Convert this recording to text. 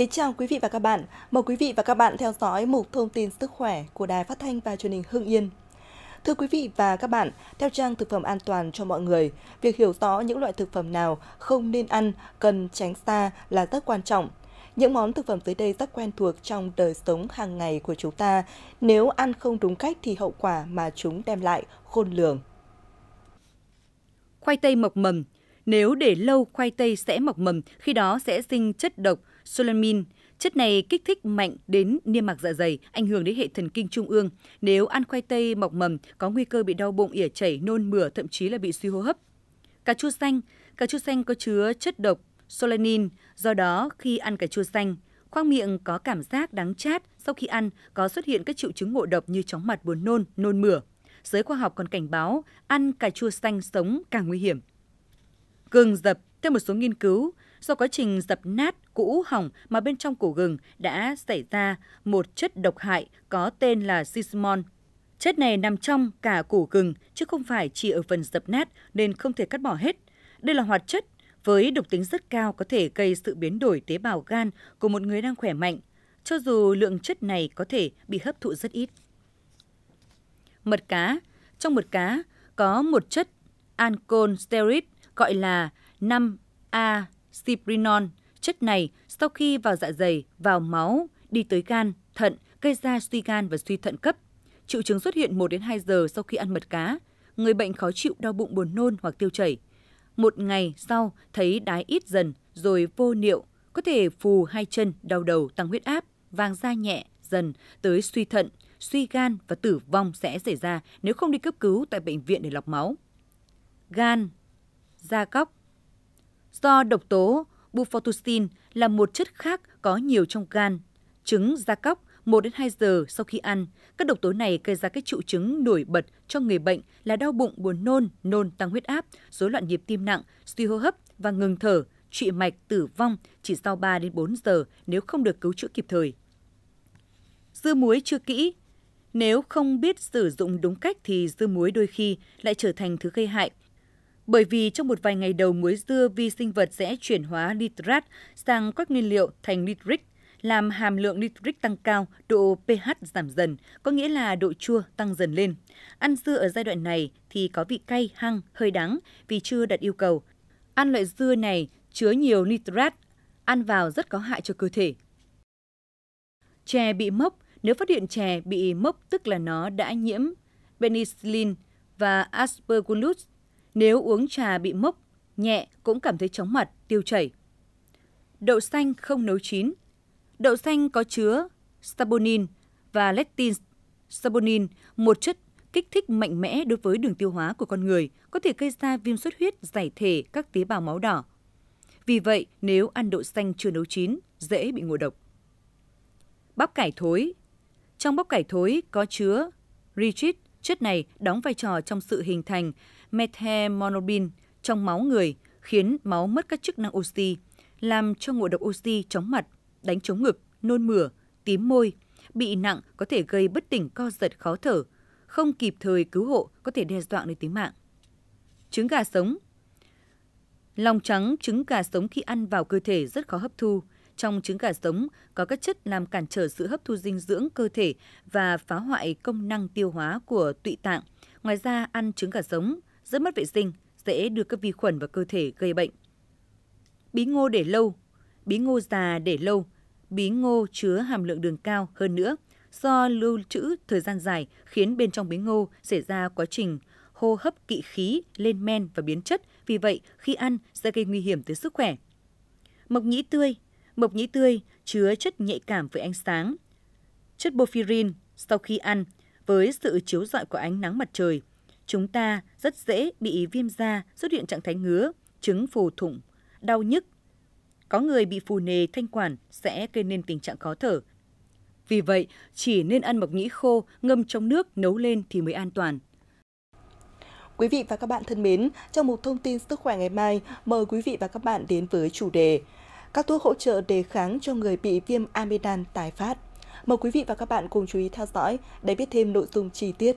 Kính chào quý vị và các bạn. Mời quý vị và các bạn theo dõi mục thông tin sức khỏe của Đài Phát thanh và Truyền hình Hưng Yên. Thưa quý vị và các bạn, theo trang thực phẩm an toàn cho mọi người, việc hiểu rõ những loại thực phẩm nào không nên ăn, cần tránh xa là rất quan trọng. Những món thực phẩm dưới đây rất quen thuộc trong đời sống hàng ngày của chúng ta. Nếu ăn không đúng cách thì hậu quả mà chúng đem lại khôn lường. Khoai tây mọc mầm Nếu để lâu, khoai tây sẽ mọc mầm, khi đó sẽ sinh chất độc – solamin. Chất này kích thích mạnh đến niêm mạc dạ dày, ảnh hưởng đến hệ thần kinh trung ương. Nếu ăn khoai tây mọc mầm, có nguy cơ bị đau bụng, ỉa chảy, nôn mửa, thậm chí là bị suy hô hấp. Cà chua xanh Cà chua xanh có chứa chất độc solanin, do đó khi ăn cà chua xanh, khoang miệng có cảm giác đắng chát sau khi ăn có xuất hiện các triệu chứng ngộ độc như chóng mặt buồn nôn, nôn mửa. Giới khoa học còn cảnh báo ăn cà chua xanh sống càng nguy hiểm. Gừng dập theo một số nghiên cứu, Do quá trình dập nát cũ hỏng mà bên trong củ gừng đã xảy ra một chất độc hại có tên là sismon. Chất này nằm trong cả củ gừng chứ không phải chỉ ở phần dập nát nên không thể cắt bỏ hết. Đây là hoạt chất với độc tính rất cao có thể gây sự biến đổi tế bào gan của một người đang khỏe mạnh, cho dù lượng chất này có thể bị hấp thụ rất ít. Mật cá Trong mật cá có một chất ancol steroid gọi là 5A Ciprinol. Chất này sau khi vào dạ dày, vào máu, đi tới gan, thận, gây ra suy gan và suy thận cấp. Triệu chứng xuất hiện 1 đến 2 giờ sau khi ăn mật cá. Người bệnh khó chịu đau bụng buồn nôn hoặc tiêu chảy. Một ngày sau thấy đái ít dần rồi vô niệu, có thể phù hai chân, đau đầu, tăng huyết áp, vàng da nhẹ dần tới suy thận, suy gan và tử vong sẽ xảy ra nếu không đi cấp cứu tại bệnh viện để lọc máu. Gan, da cóc, do độc tố bufotustin là một chất khác có nhiều trong gan. Trứng da cóc 1 đến 2 giờ sau khi ăn, các độc tố này gây ra các triệu chứng nổi bật cho người bệnh là đau bụng, buồn nôn, nôn tăng huyết áp, rối loạn nhịp tim nặng, suy hô hấp và ngừng thở, trụy mạch, tử vong chỉ sau 3 đến 4 giờ nếu không được cứu chữa kịp thời. Dưa muối chưa kỹ Nếu không biết sử dụng đúng cách thì dưa muối đôi khi lại trở thành thứ gây hại bởi vì trong một vài ngày đầu muối dưa vi sinh vật sẽ chuyển hóa nitrat sang các nguyên liệu thành nitric, làm hàm lượng nitric tăng cao, độ pH giảm dần, có nghĩa là độ chua tăng dần lên. Ăn dưa ở giai đoạn này thì có vị cay, hăng, hơi đắng vì chưa đạt yêu cầu. Ăn loại dưa này chứa nhiều nitrat, ăn vào rất có hại cho cơ thể. Chè bị mốc, nếu phát hiện chè bị mốc tức là nó đã nhiễm penicillin và aspergillus nếu uống trà bị mốc, nhẹ cũng cảm thấy chóng mặt, tiêu chảy. Đậu xanh không nấu chín. Đậu xanh có chứa saponin và lectin. Saponin, một chất kích thích mạnh mẽ đối với đường tiêu hóa của con người, có thể gây ra viêm xuất huyết giải thể các tế bào máu đỏ. Vì vậy, nếu ăn đậu xanh chưa nấu chín, dễ bị ngộ độc. Bắp cải thối Trong bắp cải thối có chứa richit, chất này đóng vai trò trong sự hình thành methemonobil trong máu người, khiến máu mất các chức năng oxy, làm cho ngộ độc oxy chóng mặt, đánh trống ngực, nôn mửa, tím môi, bị nặng có thể gây bất tỉnh co giật khó thở, không kịp thời cứu hộ có thể đe dọa đến tính mạng. Trứng gà sống Lòng trắng trứng gà sống khi ăn vào cơ thể rất khó hấp thu. Trong trứng gà sống có các chất làm cản trở sự hấp thu dinh dưỡng cơ thể và phá hoại công năng tiêu hóa của tụy tạng. Ngoài ra, ăn trứng gà sống rất mất vệ sinh, dễ đưa các vi khuẩn vào cơ thể gây bệnh. Bí ngô để lâu, bí ngô già để lâu, bí ngô chứa hàm lượng đường cao hơn nữa do lưu trữ thời gian dài khiến bên trong bí ngô xảy ra quá trình hô hấp kỵ khí lên men và biến chất, vì vậy khi ăn sẽ gây nguy hiểm tới sức khỏe. Mộc nhĩ tươi, mộc nhĩ tươi chứa chất nhạy cảm với ánh sáng, chất bofirin sau khi ăn với sự chiếu rọi của ánh nắng mặt trời chúng ta rất dễ bị viêm da, xuất hiện trạng thái ngứa, chứng phù thủng, đau nhức. Có người bị phù nề thanh quản sẽ gây nên tình trạng khó thở. Vì vậy, chỉ nên ăn mộc nhĩ khô, ngâm trong nước, nấu lên thì mới an toàn. Quý vị và các bạn thân mến, trong một thông tin sức khỏe ngày mai, mời quý vị và các bạn đến với chủ đề Các thuốc hỗ trợ đề kháng cho người bị viêm amidan tái phát. Mời quý vị và các bạn cùng chú ý theo dõi để biết thêm nội dung chi tiết.